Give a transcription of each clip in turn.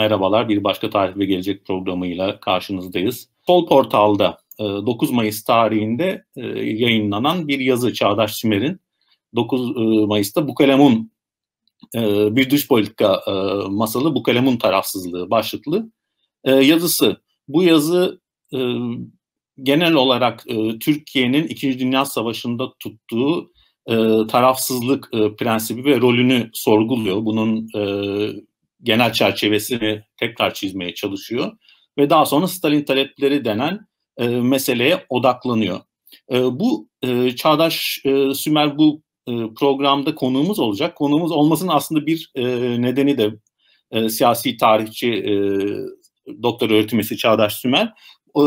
merhabalar. Bir başka tarih ve gelecek programıyla karşınızdayız. Sol Portal'da 9 e, Mayıs tarihinde e, yayınlanan bir yazı Çağdaş Sümer'in 9 e, Mayıs'ta Bukalemun bir dış politika masalı Bukalemun tarafsızlığı başlıklı yazısı. Bu yazı genel olarak Türkiye'nin 2. Dünya Savaşı'nda tuttuğu tarafsızlık prensibi ve rolünü sorguluyor. Bunun genel çerçevesini tekrar çizmeye çalışıyor ve daha sonra Stalin talepleri denen e, meseleye odaklanıyor. E, bu e, Çağdaş e, Sümer bu e, programda konuğumuz olacak. Konuğumuz olmasının aslında bir e, nedeni de e, siyasi tarihçi e, doktor öğretimisi Çağdaş Sümer. E,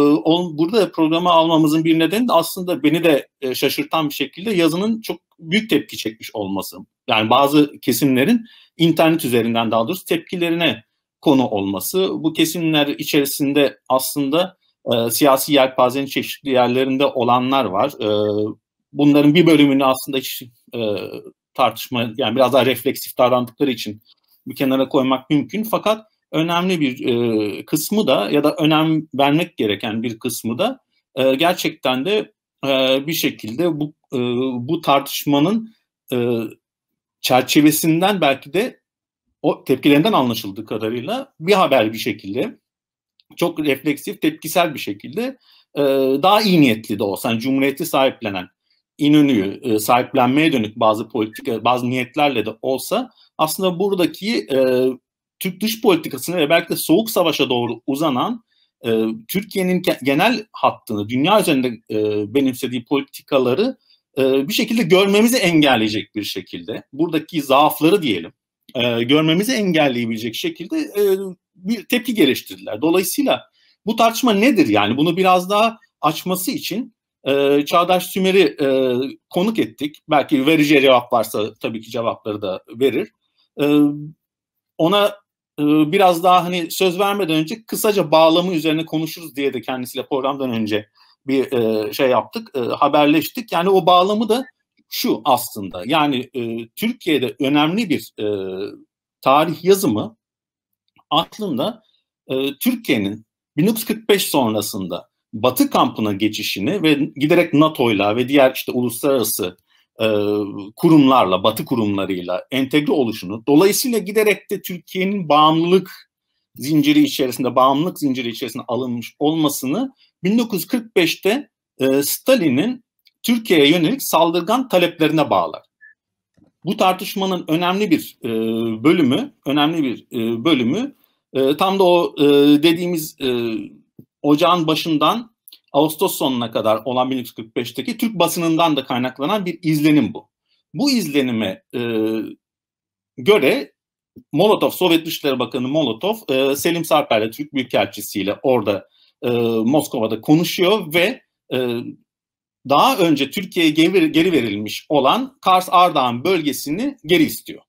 burada programa almamızın bir nedeni de aslında beni de e, şaşırtan bir şekilde yazının çok büyük tepki çekmiş olması. Yani bazı kesimlerin internet üzerinden daha doğrusu tepkilerine konu olması. Bu kesimler içerisinde aslında e, siyasi yelpazenin çeşitli yerlerinde olanlar var. E, bunların bir bölümünü aslında hiç e, tartışma yani biraz daha refleksif davrandıkları için bir kenara koymak mümkün. Fakat önemli bir e, kısmı da ya da önem vermek gereken bir kısmı da e, gerçekten de e, bir şekilde bu e, bu tartışmanın e, çerçevesinden belki de o tepkilerinden anlaşıldığı kadarıyla bir haber bir şekilde çok refleksif, tepkisel bir şekilde e, daha iyi niyetli de olsan yani Cumhuriyeti sahiplenen İnönü'yü e, sahiplenmeye dönük bazı politika, bazı niyetlerle de olsa aslında buradaki e, Türk dış politikasını ve belki de soğuk savaşa doğru uzanan Türkiye'nin genel hattını, dünya üzerinde e, benimsediği politikaları e, bir şekilde görmemizi engelleyecek bir şekilde buradaki zaafları diyelim e, görmemizi engelleyebilecek şekilde e, bir tepki geliştirdiler. Dolayısıyla bu tartışma nedir yani bunu biraz daha açması için Çağdaş Sümer'i konuk ettik. Belki vereceği cevap varsa tabii ki cevapları da verir. ona biraz daha hani söz vermeden önce kısaca bağlamı üzerine konuşuruz diye de kendisiyle programdan önce bir e, şey yaptık, e, haberleştik. Yani o bağlamı da şu aslında. Yani e, Türkiye'de önemli bir e, tarih yazımı aslında e, Türkiye'nin 1945 sonrasında Batı kampına geçişini ve giderek NATO'yla ve diğer işte uluslararası e, kurumlarla, Batı kurumlarıyla entegre oluşunu, dolayısıyla giderek de Türkiye'nin bağımlılık zinciri içerisinde, bağımlılık zinciri içerisinde alınmış olmasını 1945'te e, Stalin'in Türkiye'ye yönelik saldırgan taleplerine bağlar. Bu tartışmanın önemli bir e, bölümü, önemli bir e, bölümü e, tam da o e, dediğimiz e, ocağın başından Ağustos sonuna kadar olan 1945'teki Türk basınından da kaynaklanan bir izlenim bu. Bu izlenime e, göre Molotov, Sovyet Dışişleri Bakanı Molotov, e, Selim Sarper'le, Türk Büyükelçisi'yle orada e, Moskova'da konuşuyor ve e, daha önce Türkiye'ye geri, geri verilmiş olan Kars Ardahan bölgesini geri istiyor.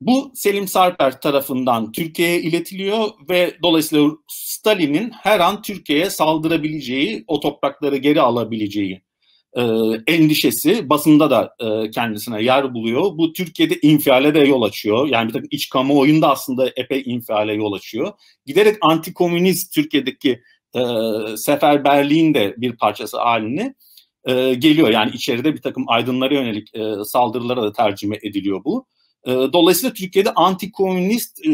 Bu Selim Sarper tarafından Türkiye'ye iletiliyor ve dolayısıyla Stalin'in her an Türkiye'ye saldırabileceği, o toprakları geri alabileceği e, endişesi basında da e, kendisine yer buluyor. Bu Türkiye'de infiale de yol açıyor. Yani bir takım iç kamuoyunda aslında epey infiale yol açıyor. Giderek antikomünist Türkiye'deki e, seferberliğin de bir parçası haline e, geliyor. Yani içeride bir takım aydınlara yönelik e, saldırılara da tercüme ediliyor bu. E, dolayısıyla Türkiye'de antikomünist e,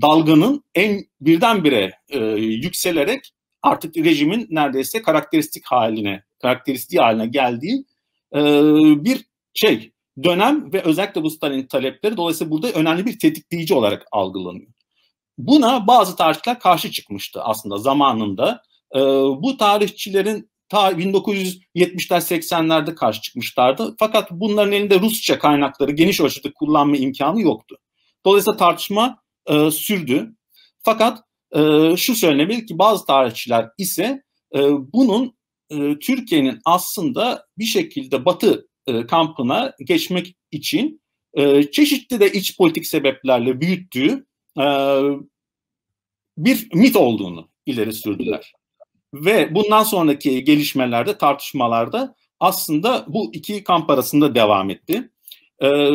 dalganın en birdenbire e, yükselerek artık rejimin neredeyse karakteristik haline karakteristiği haline geldiği e, bir şey dönem ve özellikle bu Stalin talepleri dolayısıyla burada önemli bir tetikleyici olarak algılanıyor. Buna bazı tarihçiler karşı çıkmıştı aslında zamanında. E, bu tarihçilerin ta 1970'ler 80'lerde karşı çıkmışlardı. Fakat bunların elinde Rusça kaynakları geniş ölçüde kullanma imkanı yoktu. Dolayısıyla tartışma e, sürdü. Fakat e, şu söylenebilir ki bazı tarihçiler ise e, bunun e, Türkiye'nin aslında bir şekilde Batı e, kampına geçmek için e, çeşitli de iç politik sebeplerle büyüttüğü e, bir mit olduğunu ileri sürdüler. Ve bundan sonraki gelişmelerde, tartışmalarda aslında bu iki kamp arasında devam etti. E,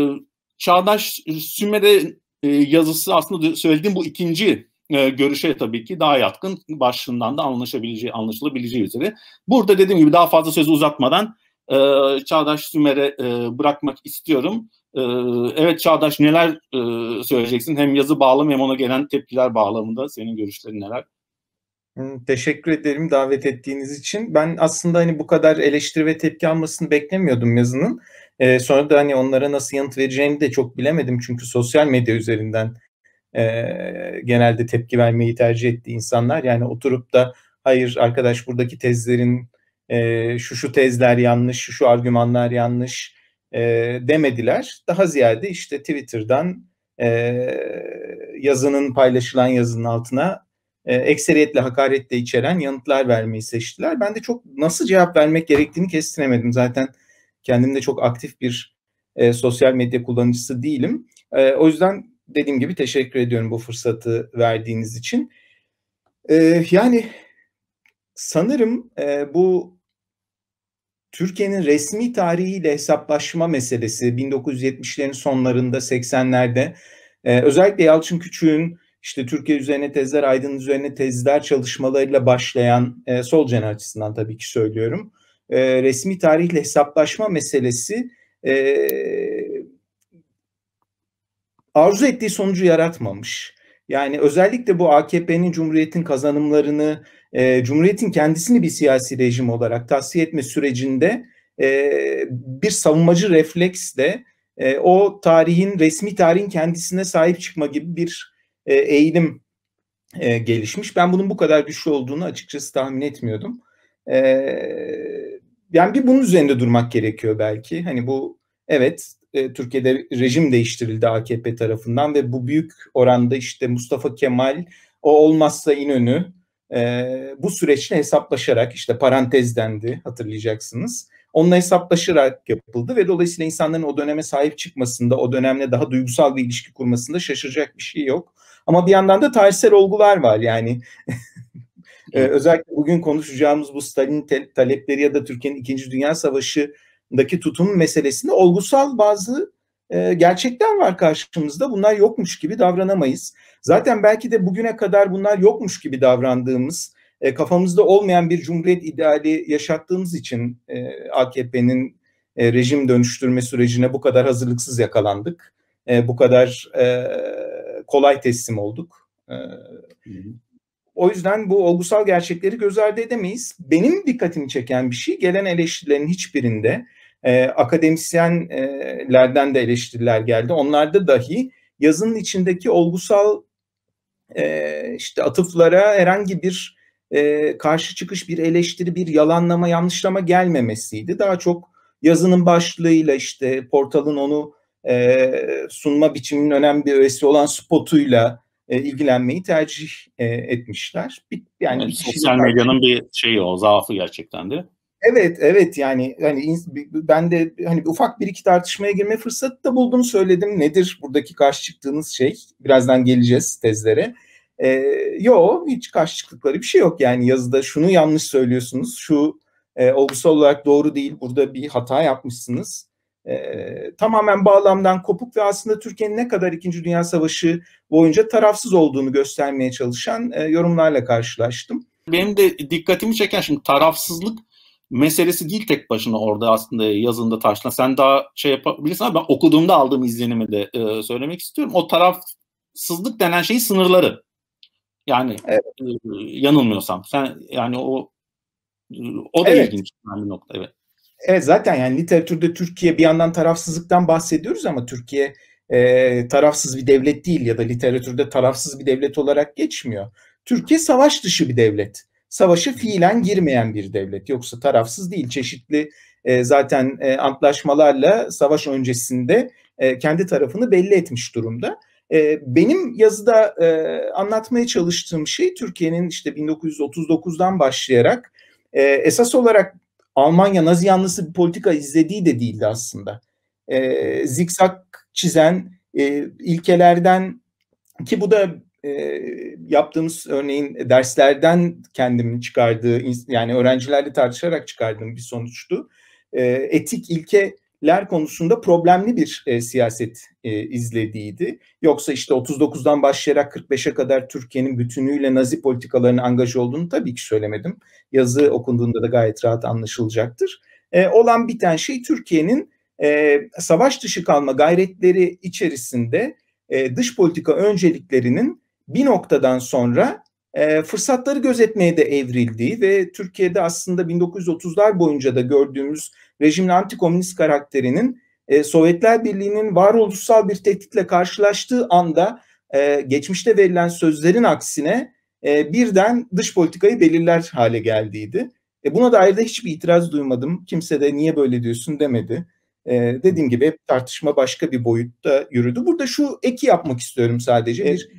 Çağdaş Sümer'e e, yazısı aslında söylediğim bu ikinci e, görüşe tabii ki daha yatkın başlığından da anlaşabileceği, anlaşılabileceği üzere. Burada dediğim gibi daha fazla sözü uzatmadan e, Çağdaş Sümer'e e, bırakmak istiyorum. E, evet Çağdaş neler e, söyleyeceksin? Hem yazı bağlamı hem ona gelen tepkiler bağlamında senin görüşlerin neler? Teşekkür ederim davet ettiğiniz için. Ben aslında hani bu kadar eleştiri ve tepki almasını beklemiyordum yazının. Ee, sonra da hani onlara nasıl yanıt vereceğimi de çok bilemedim çünkü sosyal medya üzerinden e, genelde tepki vermeyi tercih ettiği insanlar. Yani oturup da hayır arkadaş buradaki tezlerin e, şu şu tezler yanlış, şu şu argümanlar yanlış e, demediler. Daha ziyade işte Twitter'dan e, yazının paylaşılan yazının altına e, ekseriyetle hakaretle içeren yanıtlar vermeyi seçtiler. Ben de çok nasıl cevap vermek gerektiğini kestiremedim. Zaten kendim de çok aktif bir e, sosyal medya kullanıcısı değilim. E, o yüzden dediğim gibi teşekkür ediyorum bu fırsatı verdiğiniz için. Ee, yani sanırım e, bu Türkiye'nin resmi tarihiyle hesaplaşma meselesi 1970'lerin sonlarında 80'lerde e, özellikle Yalçın Küçük'ün işte Türkiye üzerine tezler, Aydın üzerine tezler çalışmalarıyla başlayan e, solcen açısından tabii ki söylüyorum. E, resmi tarihle hesaplaşma meselesi arzu ettiği sonucu yaratmamış. Yani özellikle bu AKP'nin Cumhuriyet'in kazanımlarını, e, Cumhuriyet'in kendisini bir siyasi rejim olarak tahsiye etme sürecinde e, bir savunmacı refleksle e, o tarihin, resmi tarihin kendisine sahip çıkma gibi bir e, eğilim e, gelişmiş. Ben bunun bu kadar güçlü olduğunu açıkçası tahmin etmiyordum. E, yani bir bunun üzerinde durmak gerekiyor belki. Hani bu evet e, Türkiye'de rejim değiştirildi AKP tarafından ve bu büyük oranda işte Mustafa Kemal o olmazsa İnönü e, bu süreçle hesaplaşarak işte parantez hatırlayacaksınız. Onunla hesaplaşarak yapıldı ve dolayısıyla insanların o döneme sahip çıkmasında, o dönemle daha duygusal bir ilişki kurmasında şaşıracak bir şey yok. Ama bir yandan da tarihsel olgular var yani. ee, özellikle bugün konuşacağımız bu Stalin talepleri ya da Türkiye'nin İkinci Dünya Savaşı daki tutum meselesinde olgusal bazı e, gerçekler var karşımızda. Bunlar yokmuş gibi davranamayız. Zaten belki de bugüne kadar bunlar yokmuş gibi davrandığımız, e, kafamızda olmayan bir cumhuriyet ideali yaşattığımız için e, AKP'nin e, rejim dönüştürme sürecine bu kadar hazırlıksız yakalandık. E, bu kadar e, kolay teslim olduk. E, o yüzden bu olgusal gerçekleri göz ardı edemeyiz. Benim dikkatimi çeken bir şey gelen eleştirilerin hiçbirinde e, akademisyenlerden de eleştiriler geldi. Onlarda dahi yazının içindeki olgusal e, işte atıflara herhangi bir e, karşı çıkış, bir eleştiri, bir yalanlama, yanlışlama gelmemesiydi. Daha çok yazının başlığıyla işte portalın onu e, sunma biçiminin önemli bir öğesi olan spotuyla e, ilgilenmeyi tercih e, etmişler. Bir, yani, yani sosyal medyanın bir şeyi o zaafı gerçekten de. Evet evet yani hani ben de hani ufak bir iki tartışmaya girme fırsatı da buldum söyledim. Nedir buradaki karşı çıktığınız şey? Birazdan geleceğiz tezlere. Ee, yo hiç karşı çıktıkları bir şey yok yani yazıda şunu yanlış söylüyorsunuz şu e, olgusal olarak doğru değil burada bir hata yapmışsınız. Ee, tamamen bağlamdan kopuk ve aslında Türkiye'nin ne kadar 2. Dünya Savaşı boyunca tarafsız olduğunu göstermeye çalışan e, yorumlarla karşılaştım. Benim de dikkatimi çeken şimdi tarafsızlık meselesi değil tek başına orada aslında yazında taşla. Sen daha şey yapabilirsin ama ben okuduğumda aldığım izlenimi de e, söylemek istiyorum. O tarafsızlık denen şeyin sınırları. Yani evet. e, yanılmıyorsam. Sen yani o e, o da evet. ilginç bir nokta. Evet. Evet zaten yani literatürde Türkiye bir yandan tarafsızlıktan bahsediyoruz ama Türkiye e, tarafsız bir devlet değil ya da literatürde tarafsız bir devlet olarak geçmiyor. Türkiye savaş dışı bir devlet savaşı fiilen girmeyen bir devlet. Yoksa tarafsız değil. Çeşitli e, zaten e, antlaşmalarla savaş öncesinde e, kendi tarafını belli etmiş durumda. E, benim yazıda e, anlatmaya çalıştığım şey Türkiye'nin işte 1939'dan başlayarak e, esas olarak Almanya Nazi yanlısı bir politika izlediği de değildi aslında. E, zikzak çizen e, ilkelerden ki bu da e, yaptığımız örneğin derslerden kendimin çıkardığı yani öğrencilerle tartışarak çıkardığım bir sonuçtu. E, etik ilkeler konusunda problemli bir e, siyaset e, izlediğiydi. Yoksa işte 39'dan başlayarak 45'e kadar Türkiye'nin bütünüyle Nazi politikalarının angaj olduğunu tabii ki söylemedim. Yazı okunduğunda da gayet rahat anlaşılacaktır. olan biten şey Türkiye'nin savaş dışı kalma gayretleri içerisinde dış politika önceliklerinin bir noktadan sonra e, fırsatları gözetmeye de evrildiği ve Türkiye'de aslında 1930'lar boyunca da gördüğümüz rejimli antikomünist karakterinin e, Sovyetler Birliği'nin varoluşsal bir tehditle karşılaştığı anda e, geçmişte verilen sözlerin aksine e, birden dış politikayı belirler hale geldiydi. E, buna dair de hiçbir itiraz duymadım. Kimse de niye böyle diyorsun demedi. E, dediğim gibi hep tartışma başka bir boyutta yürüdü. Burada şu eki yapmak istiyorum sadece. Bir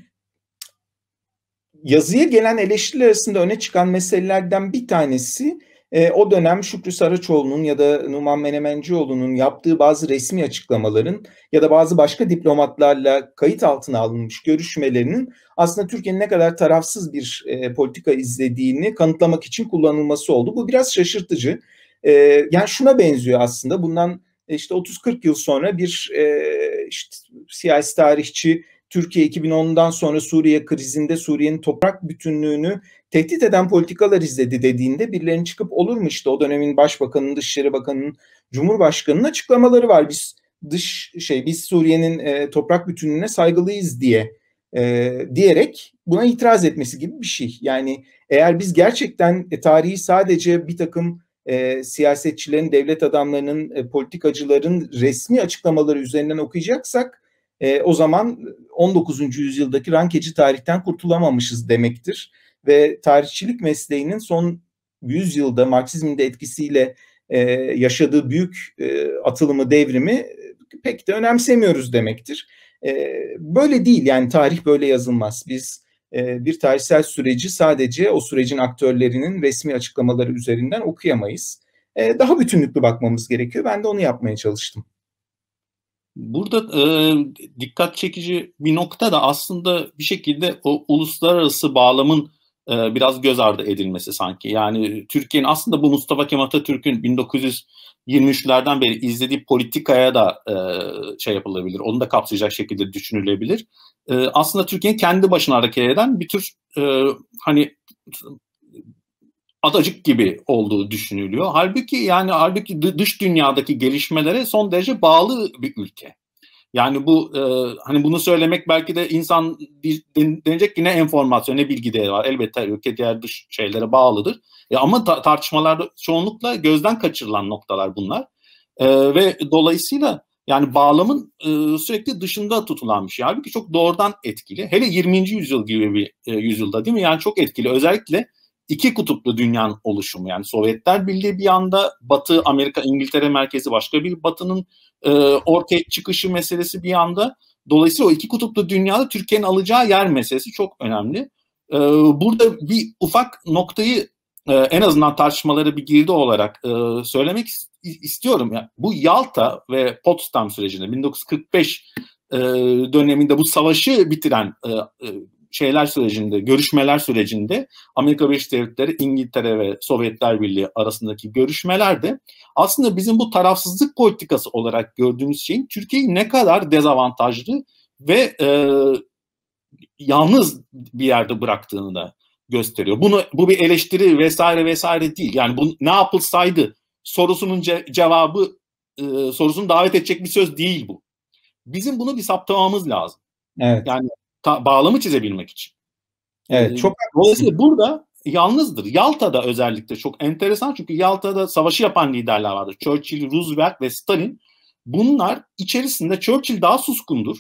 yazıya gelen eleştiriler arasında öne çıkan meselelerden bir tanesi e, o dönem Şükrü Saraçoğlu'nun ya da Numan Menemencioğlu'nun yaptığı bazı resmi açıklamaların ya da bazı başka diplomatlarla kayıt altına alınmış görüşmelerinin aslında Türkiye'nin ne kadar tarafsız bir e, politika izlediğini kanıtlamak için kullanılması oldu. Bu biraz şaşırtıcı. E, yani şuna benziyor aslında bundan e, işte 30-40 yıl sonra bir e, işte, siyasi tarihçi Türkiye 2010'dan sonra Suriye krizinde Suriye'nin toprak bütünlüğünü tehdit eden politikalar izledi dediğinde birilerinin çıkıp olur mu işte o dönemin başbakanının, dışişleri bakanının, cumhurbaşkanının açıklamaları var. Biz dış şey biz Suriye'nin e, toprak bütünlüğüne saygılıyız diye e, diyerek buna itiraz etmesi gibi bir şey. Yani eğer biz gerçekten e, tarihi sadece bir takım e, siyasetçilerin, devlet adamlarının, e, politikacıların resmi açıklamaları üzerinden okuyacaksak e, o zaman 19. yüzyıldaki rankeci tarihten kurtulamamışız demektir. Ve tarihçilik mesleğinin son yüzyılda Marksizmin de etkisiyle e, yaşadığı büyük e, atılımı, devrimi e, pek de önemsemiyoruz demektir. E, böyle değil yani tarih böyle yazılmaz. Biz e, bir tarihsel süreci sadece o sürecin aktörlerinin resmi açıklamaları üzerinden okuyamayız. E, daha bütünlüklü bakmamız gerekiyor. Ben de onu yapmaya çalıştım. Burada e, dikkat çekici bir nokta da aslında bir şekilde o uluslararası bağlamın e, biraz göz ardı edilmesi sanki. Yani Türkiye'nin aslında bu Mustafa Kemal Atatürk'ün 1923'lerden beri izlediği politikaya da e, şey yapılabilir. Onu da kapsayacak şekilde düşünülebilir. E, aslında Türkiye'nin kendi başına hareket eden bir tür e, hani adacık gibi olduğu düşünülüyor. Halbuki yani halbuki dış dünyadaki gelişmelere son derece bağlı bir ülke. Yani bu e, hani bunu söylemek belki de insan denecek ki ne enformasyon ne bilgi değeri var. Elbette ülke diğer dış şeylere bağlıdır. E, ama ta- tartışmalarda çoğunlukla gözden kaçırılan noktalar bunlar. E, ve dolayısıyla yani bağlamın e, sürekli dışında tutulan bir şey. Halbuki çok doğrudan etkili. Hele 20. yüzyıl gibi bir e, yüzyılda değil mi? Yani çok etkili. Özellikle iki kutuplu dünyanın oluşumu yani Sovyetler Birliği bir yanda Batı Amerika İngiltere merkezi başka bir Batı'nın e, ortaya çıkışı meselesi bir yanda dolayısıyla o iki kutuplu dünyada Türkiye'nin alacağı yer meselesi çok önemli. E, burada bir ufak noktayı e, en azından tartışmalara bir girdi olarak e, söylemek istiyorum. Yani bu Yalta ve Potsdam sürecinde 1945 e, döneminde bu savaşı bitiren e, e, şeyler sürecinde, görüşmeler sürecinde Amerika Birleşik Devletleri, İngiltere ve Sovyetler Birliği arasındaki görüşmelerde aslında bizim bu tarafsızlık politikası olarak gördüğümüz şeyin Türkiye'yi ne kadar dezavantajlı ve e, yalnız bir yerde bıraktığını da gösteriyor. Bunu bu bir eleştiri vesaire vesaire değil. Yani bu ne yapılsaydı sorusunun ce- cevabı e, sorusunu davet edecek bir söz değil bu. Bizim bunu bir saptamamız lazım. Evet. Yani ta, bağlamı çizebilmek için. Evet ee, çok. Dolayısıyla burada yalnızdır. Yalta'da özellikle çok enteresan çünkü Yalta'da savaşı yapan liderler vardır. Churchill, Roosevelt ve Stalin. Bunlar içerisinde Churchill daha suskundur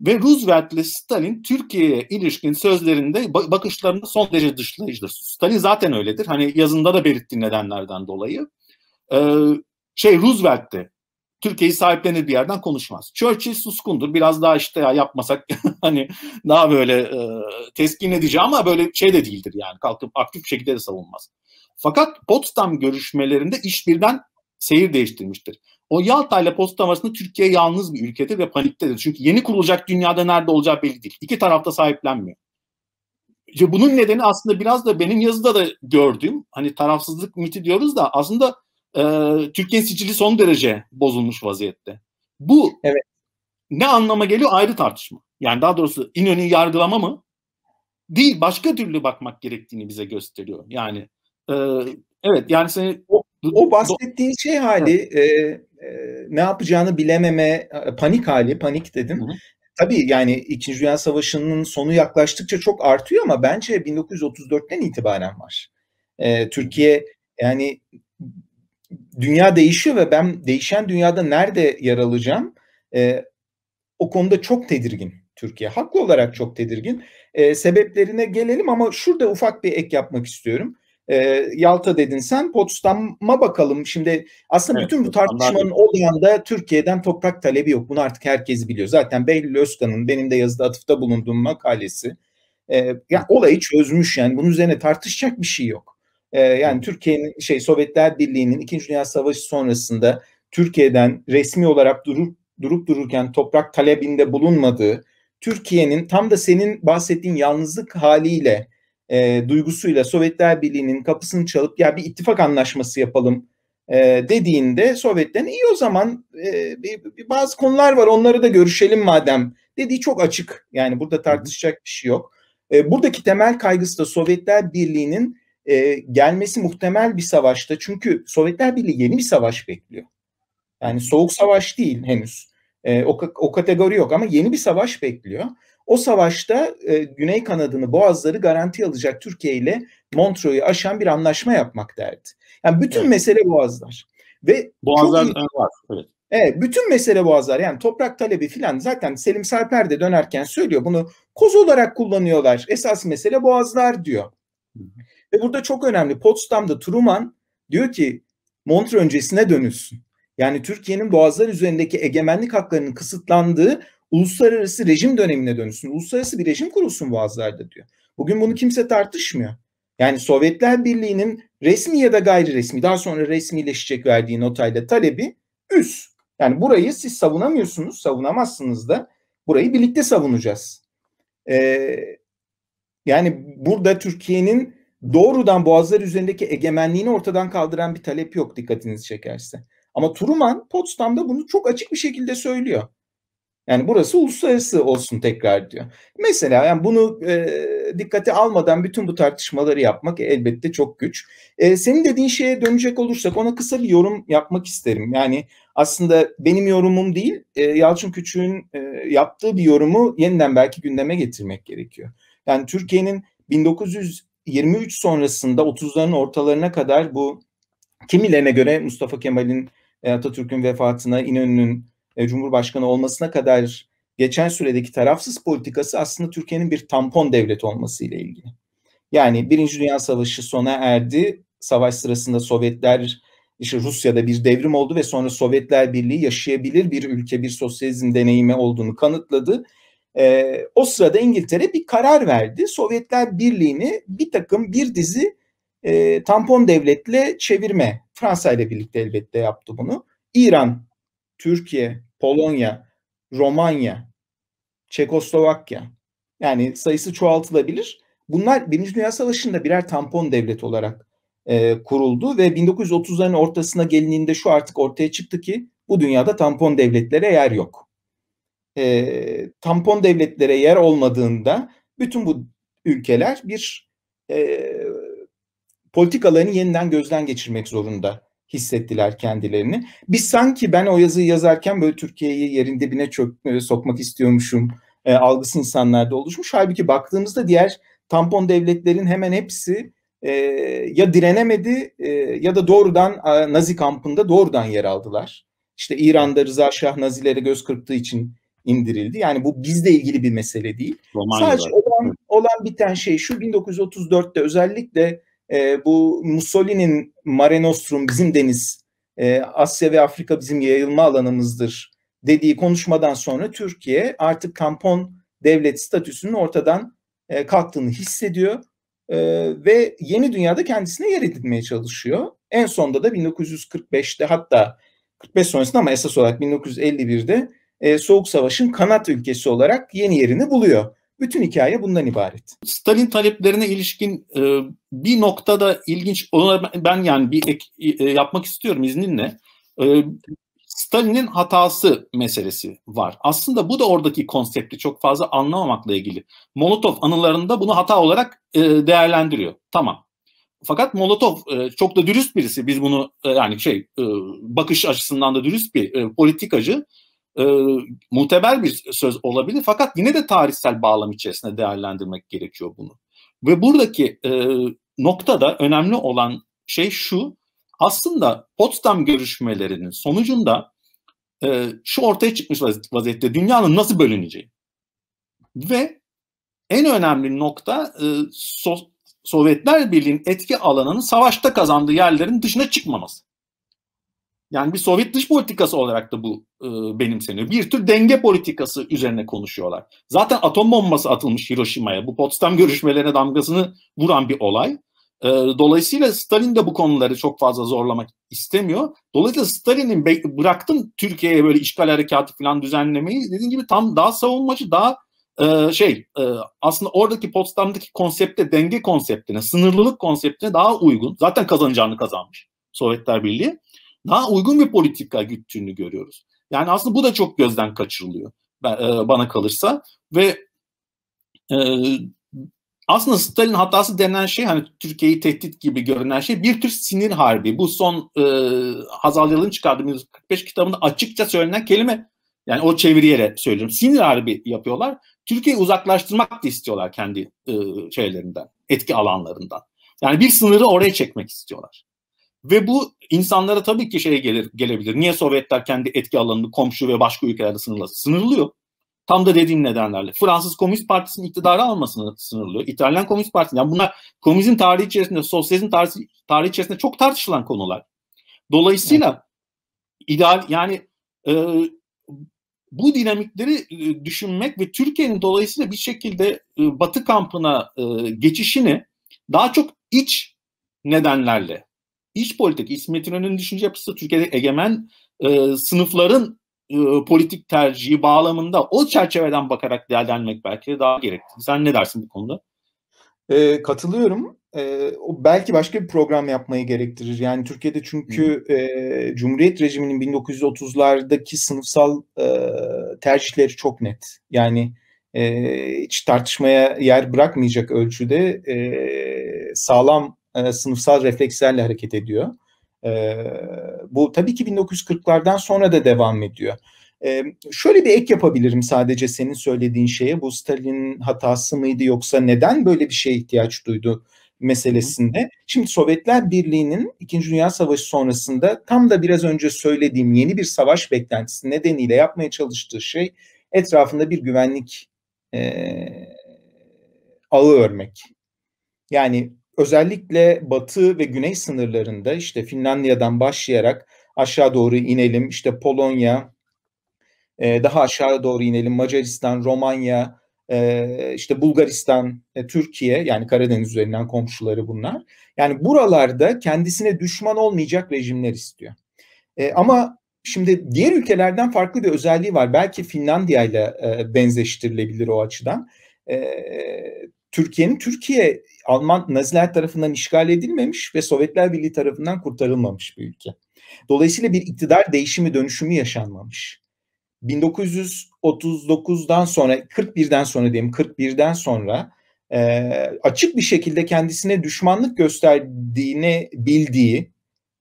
ve Roosevelt ile Stalin Türkiye'ye ilişkin sözlerinde bakışlarında son derece dışlayıcıdır. Stalin zaten öyledir. Hani yazında da belirttiği nedenlerden dolayı. Ee, şey Roosevelt de Türkiye'yi sahiplenir bir yerden konuşmaz. Churchill suskundur. Biraz daha işte ya yapmasak hani daha böyle e, teskin edici ama böyle şey de değildir yani. Kalkıp aktif bir şekilde de savunmaz. Fakat Potsdam görüşmelerinde iş birden seyir değiştirmiştir. O Yalta ile Potsdam arasında Türkiye yalnız bir ülkedir ve paniktedir. Çünkü yeni kurulacak dünyada nerede olacağı belli değil. İki tarafta sahiplenmiyor. İşte bunun nedeni aslında biraz da benim yazıda da gördüğüm hani tarafsızlık miti diyoruz da aslında e, Türkiye sicili son derece bozulmuş vaziyette. Bu evet. ne anlama geliyor ayrı tartışma. Yani daha doğrusu İnönü'yü yargılama mı? Değil başka türlü bakmak gerektiğini bize gösteriyor. Yani e, evet yani seni o, o bahsettiğin şey hali e, e, ne yapacağını bilememe e, panik hali panik dedim. Hı hı. Tabii yani İkinci Dünya Savaşı'nın sonu yaklaştıkça çok artıyor ama bence 1934'ten itibaren var. E, Türkiye yani dünya değişiyor ve ben değişen dünyada nerede yer alacağım e, o konuda çok tedirgin Türkiye. Haklı olarak çok tedirgin. E, sebeplerine gelelim ama şurada ufak bir ek yapmak istiyorum. E, Yalta dedin sen Potsdam'a bakalım. Şimdi aslında evet, bütün bu tartışmanın odağında Türkiye'den toprak talebi yok. Bunu artık herkes biliyor. Zaten Behlül Özkan'ın benim de yazıda atıfta bulunduğum makalesi e, ya, olayı çözmüş yani. Bunun üzerine tartışacak bir şey yok. E, yani Türkiye'nin şey Sovyetler Birliği'nin 2. Dünya Savaşı sonrasında Türkiye'den resmi olarak durup durup dururken toprak talebinde bulunmadığı, Türkiye'nin tam da senin bahsettiğin yalnızlık haliyle, e, duygusuyla Sovyetler Birliği'nin kapısını çalıp ya bir ittifak anlaşması yapalım e, dediğinde Sovyetlerin iyi o zaman e, bir, bir bazı konular var onları da görüşelim madem dediği çok açık. Yani burada tartışacak bir şey yok. E, buradaki temel kaygısı da Sovyetler Birliği'nin e, gelmesi muhtemel bir savaşta. Çünkü Sovyetler Birliği yeni bir savaş bekliyor. Yani soğuk savaş değil henüz. E, o, o kategori yok ama yeni bir savaş bekliyor. O savaşta e, Güney kanadını, Boğazları garanti alacak Türkiye ile Montreux'u aşan bir anlaşma yapmak derdi. Yani bütün evet. mesele Boğazlar. Ve Boğazlar çok... var. Evet. Evet, bütün mesele Boğazlar yani toprak talebi filan zaten Selim Serper de dönerken söylüyor bunu koz olarak kullanıyorlar. Esas mesele Boğazlar diyor. Hı. Ve burada çok önemli. Potsdam'da Truman diyor ki Montre öncesine dönülsün. Yani Türkiye'nin boğazlar üzerindeki egemenlik haklarının kısıtlandığı uluslararası rejim dönemine dönülsün. Uluslararası bir rejim kurulsun boğazlarda diyor. Bugün bunu kimse tartışmıyor. Yani Sovyetler Birliği'nin resmi ya da gayri resmi daha sonra resmileşecek verdiği notayla talebi üst. Yani burayı siz savunamıyorsunuz, savunamazsınız da burayı birlikte savunacağız. Ee, yani burada Türkiye'nin doğrudan boğazlar üzerindeki egemenliğini ortadan kaldıran bir talep yok dikkatinizi çekerse. Ama Truman Potsdam'da bunu çok açık bir şekilde söylüyor. Yani burası uluslararası olsun tekrar diyor. Mesela yani bunu e, dikkate almadan bütün bu tartışmaları yapmak elbette çok güç. E, senin dediğin şeye dönecek olursak ona kısa bir yorum yapmak isterim. Yani aslında benim yorumum değil e, Yalçın Küçük'ün e, yaptığı bir yorumu yeniden belki gündeme getirmek gerekiyor. Yani Türkiye'nin 1900 23 sonrasında 30'ların ortalarına kadar bu kimilerine göre Mustafa Kemal'in e, Atatürk'ün vefatına, İnönü'nün e, Cumhurbaşkanı olmasına kadar geçen süredeki tarafsız politikası aslında Türkiye'nin bir tampon devlet olması ile ilgili. Yani Birinci Dünya Savaşı sona erdi. Savaş sırasında Sovyetler, işte Rusya'da bir devrim oldu ve sonra Sovyetler Birliği yaşayabilir bir ülke, bir sosyalizm deneyimi olduğunu kanıtladı e, o sırada İngiltere bir karar verdi. Sovyetler Birliği'ni bir takım bir dizi e, tampon devletle çevirme. Fransa ile birlikte elbette yaptı bunu. İran, Türkiye, Polonya, Romanya, Çekoslovakya. Yani sayısı çoğaltılabilir. Bunlar Birinci Dünya Savaşı'nda birer tampon devlet olarak e, kuruldu ve 1930'ların ortasına gelindiğinde şu artık ortaya çıktı ki bu dünyada tampon devletlere yer yok e, tampon devletlere yer olmadığında bütün bu ülkeler bir e, politikalarını yeniden gözden geçirmek zorunda hissettiler kendilerini. Biz sanki ben o yazıyı yazarken böyle Türkiye'yi yerin dibine çök, sokmak istiyormuşum e, algısı insanlarda oluşmuş. Halbuki baktığımızda diğer tampon devletlerin hemen hepsi e, ya direnemedi e, ya da doğrudan e, Nazi kampında doğrudan yer aldılar. İşte İran'da Rıza Şah Nazilere göz kırptığı için indirildi. Yani bu bizle ilgili bir mesele değil. Romanya'da. Sadece olan, olan biten şey şu 1934'te özellikle e, bu Mussolini'nin Mare Nostrum bizim deniz, e, Asya ve Afrika bizim yayılma alanımızdır dediği konuşmadan sonra Türkiye artık tampon devlet statüsünün ortadan e, kalktığını hissediyor e, ve yeni dünyada kendisine yer edinmeye çalışıyor. En sonda da 1945'te hatta 45 sonrasında ama esas olarak 1951'de e, Soğuk Savaş'ın kanat ülkesi olarak yeni yerini buluyor. Bütün hikaye bundan ibaret. Stalin taleplerine ilişkin e, bir noktada ilginç, ona ben yani bir ek, e, e, yapmak istiyorum izninle. E, Stalin'in hatası meselesi var. Aslında bu da oradaki konsepti çok fazla anlamamakla ilgili. Molotov anılarında bunu hata olarak e, değerlendiriyor. Tamam. Fakat Molotov e, çok da dürüst birisi. Biz bunu e, yani şey e, bakış açısından da dürüst bir e, politikacı e, muteber bir söz olabilir fakat yine de tarihsel bağlam içerisinde değerlendirmek gerekiyor bunu. Ve buradaki e, noktada önemli olan şey şu, aslında Potsdam görüşmelerinin sonucunda e, şu ortaya çıkmış vaziyette dünyanın nasıl bölüneceği. Ve en önemli nokta e, so Sovyetler Birliği'nin etki alanının savaşta kazandığı yerlerin dışına çıkmaması. Yani bir Sovyet dış politikası olarak da bu e, benimseniyor. Bir tür denge politikası üzerine konuşuyorlar. Zaten atom bombası atılmış Hiroşima'ya. Bu Potsdam görüşmelerine damgasını vuran bir olay. E, dolayısıyla Stalin de bu konuları çok fazla zorlamak istemiyor. Dolayısıyla Stalin'in bıraktım Türkiye'ye böyle işgal harekatı falan düzenlemeyi dediğim gibi tam daha savunmacı, daha e, şey e, aslında oradaki Potsdam'daki konsepte, denge konseptine, sınırlılık konseptine daha uygun. Zaten kazanacağını kazanmış Sovyetler Birliği daha uygun bir politika güttüğünü görüyoruz. Yani aslında bu da çok gözden kaçırılıyor e, bana kalırsa ve e, aslında Stalin hatası denen şey hani Türkiye'yi tehdit gibi görünen şey bir tür sinir harbi. Bu son e, Hazal Yalın çıkardığımız 45 kitabında açıkça söylenen kelime yani o çeviriyle söylüyorum. Sinir harbi yapıyorlar. Türkiye'yi uzaklaştırmak da istiyorlar kendi e, şeylerinden, etki alanlarından. Yani bir sınırı oraya çekmek istiyorlar. Ve bu insanlara tabii ki şey gelir, gelebilir. Niye Sovyetler kendi etki alanını komşu ve başka ülkelerde sınırla Sınırlıyor. Tam da dediğim nedenlerle. Fransız Komünist Partisi'nin iktidarı almasını sınırlıyor. İtalyan Komünist Partisi. Yani bunlar komünizm tarihi içerisinde, sosyalizm tarihi, tarihi içerisinde çok tartışılan konular. Dolayısıyla ideal yani e, bu dinamikleri e, düşünmek ve Türkiye'nin dolayısıyla bir şekilde e, Batı kampına e, geçişini daha çok iç nedenlerle İç politik, İsmet İnönü'nün düşünce yapısı Türkiye'de egemen e, sınıfların e, politik tercihi bağlamında o çerçeveden bakarak değerlendirmek belki de daha gerekli. Sen ne dersin bu konuda? E, katılıyorum. E, o belki başka bir program yapmayı gerektirir. Yani Türkiye'de çünkü Hı. e, Cumhuriyet rejiminin 1930'lardaki sınıfsal e, tercihleri çok net. Yani e, hiç tartışmaya yer bırakmayacak ölçüde e, sağlam e, sınıfsal reflekslerle hareket ediyor. E, bu tabii ki 1940'lardan sonra da devam ediyor. E, şöyle bir ek yapabilirim sadece senin söylediğin şeye. Bu Stalin'in hatası mıydı yoksa neden böyle bir şeye ihtiyaç duydu meselesinde. Şimdi Sovyetler Birliği'nin 2. Dünya Savaşı sonrasında tam da biraz önce söylediğim yeni bir savaş beklentisi nedeniyle yapmaya çalıştığı şey etrafında bir güvenlik e, ağı örmek. Yani özellikle batı ve güney sınırlarında işte Finlandiya'dan başlayarak aşağı doğru inelim işte Polonya e, daha aşağı doğru inelim Macaristan, Romanya, e, işte Bulgaristan, e, Türkiye yani Karadeniz üzerinden komşuları bunlar. Yani buralarda kendisine düşman olmayacak rejimler istiyor. ama şimdi diğer ülkelerden farklı bir özelliği var. Belki Finlandiya ile benzeştirilebilir o açıdan. Türkiye'nin Türkiye Alman Naziler tarafından işgal edilmemiş ve Sovyetler Birliği tarafından kurtarılmamış bir ülke. Dolayısıyla bir iktidar değişimi dönüşümü yaşanmamış. 1939'dan sonra 41'den sonra diyeyim 41'den sonra e, açık bir şekilde kendisine düşmanlık gösterdiğini bildiği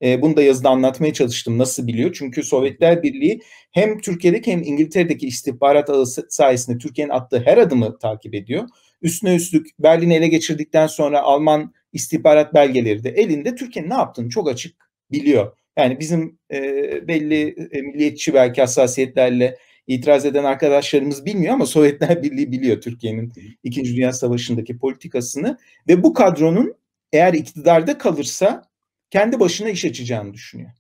e, bunu da yazıda anlatmaya çalıştım nasıl biliyor. Çünkü Sovyetler Birliği hem Türkiye'deki hem İngiltere'deki istihbarat sayesinde Türkiye'nin attığı her adımı takip ediyor. Üstüne üstlük Berlin'i ele geçirdikten sonra Alman istihbarat belgeleri de elinde Türkiye'nin ne yaptığını çok açık biliyor. Yani bizim e, belli e, milliyetçi belki hassasiyetlerle itiraz eden arkadaşlarımız bilmiyor ama Sovyetler Birliği biliyor Türkiye'nin İkinci Dünya Savaşı'ndaki politikasını ve bu kadronun eğer iktidarda kalırsa kendi başına iş açacağını düşünüyor.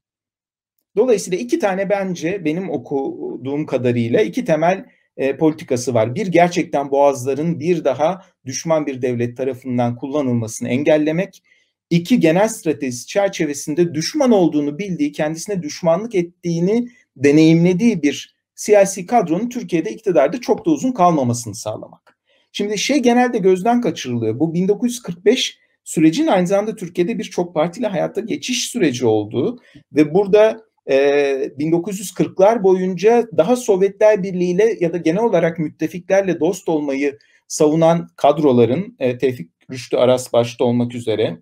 Dolayısıyla iki tane bence benim okuduğum kadarıyla iki temel e, politikası var. Bir gerçekten boğazların bir daha düşman bir devlet tarafından kullanılmasını engellemek. İki genel stratejisi çerçevesinde düşman olduğunu bildiği, kendisine düşmanlık ettiğini deneyimlediği bir siyasi kadronun Türkiye'de iktidarda çok da uzun kalmamasını sağlamak. Şimdi şey genelde gözden kaçırılıyor. Bu 1945 sürecin aynı zamanda Türkiye'de bir çok partiyle hayatta geçiş süreci olduğu ve burada 1940'lar ee, boyunca daha Sovyetler Birliği ile ya da genel olarak müttefiklerle dost olmayı savunan kadroların e, Tevfik Rüştü Aras başta olmak üzere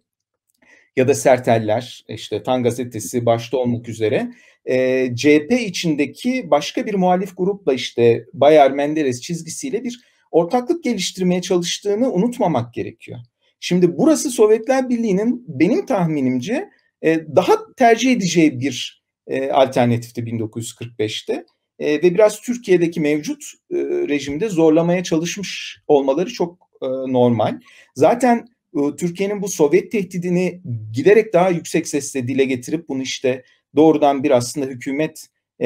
ya da Serteller, işte Tan Gazetesi başta olmak üzere e, CHP içindeki başka bir muhalif grupla işte Bayar Menderes çizgisiyle bir ortaklık geliştirmeye çalıştığını unutmamak gerekiyor. Şimdi burası Sovyetler Birliği'nin benim tahminimce e, daha tercih edeceği bir e, alternatifti 1945'te. E, ve biraz Türkiye'deki mevcut e, rejimde zorlamaya çalışmış olmaları çok e, normal. Zaten Türkiye'nin bu Sovyet tehdidini giderek daha yüksek sesle dile getirip bunu işte doğrudan bir aslında hükümet e,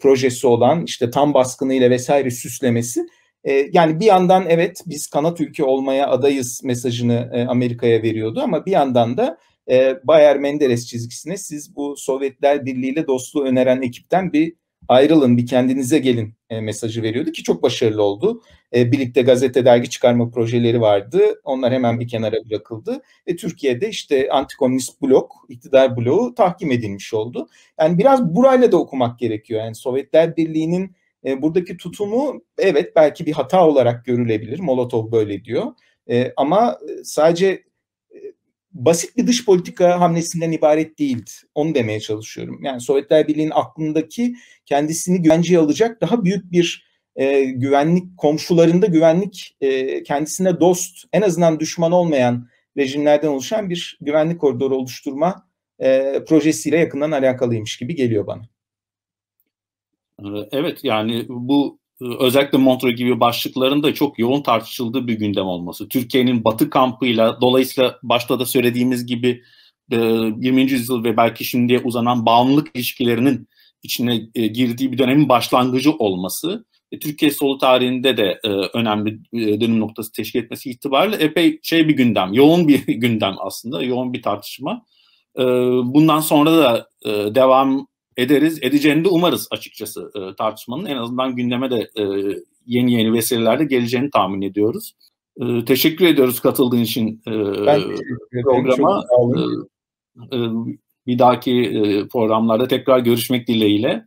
projesi olan işte tam baskınıyla vesaire süslemesi e, yani bir yandan evet biz kanat ülke olmaya adayız mesajını e, Amerika'ya veriyordu ama bir yandan da e, Bayer Menderes çizgisine siz bu Sovyetler Birliği ile dostluğu öneren ekipten bir ayrılın bir kendinize gelin e, mesajı veriyordu ki çok başarılı oldu. E, birlikte gazete dergi çıkarma projeleri vardı. Onlar hemen bir kenara bırakıldı ve Türkiye'de işte antikomünist blok, iktidar bloğu tahkim edilmiş oldu. Yani biraz burayla da okumak gerekiyor. Yani Sovyetler Birliği'nin e, buradaki tutumu evet belki bir hata olarak görülebilir. Molotov böyle diyor. E, ama e, sadece basit bir dış politika hamlesinden ibaret değildi. Onu demeye çalışıyorum. Yani Sovyetler Birliği'nin aklındaki kendisini güvenceye alacak daha büyük bir e, güvenlik, komşularında güvenlik, e, kendisine dost, en azından düşman olmayan rejimlerden oluşan bir güvenlik koridoru oluşturma e, projesiyle yakından alakalıymış gibi geliyor bana. Ee, evet yani bu özellikle Montreux gibi başlıklarında çok yoğun tartışıldığı bir gündem olması. Türkiye'nin batı kampıyla dolayısıyla başta da söylediğimiz gibi 20. E, yüzyıl ve belki şimdiye uzanan bağımlılık ilişkilerinin içine e, girdiği bir dönemin başlangıcı olması e, Türkiye solu tarihinde de önemli dönüm noktası teşkil etmesi itibariyle epey şey bir gündem, yoğun bir gündem aslında, yoğun bir tartışma. Bundan sonra da devam ederiz, edeceğini de umarız açıkçası e, tartışmanın. En azından gündeme de e, yeni yeni vesilelerde geleceğini tahmin ediyoruz. E, teşekkür ediyoruz katıldığın için e, programa. E, e, bir dahaki e, programlarda tekrar görüşmek dileğiyle.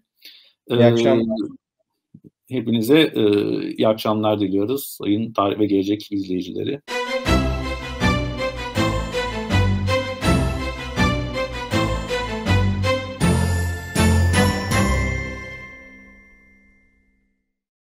E, iyi akşamlar. Hepinize e, iyi akşamlar diliyoruz sayın tarih ve gelecek izleyicileri.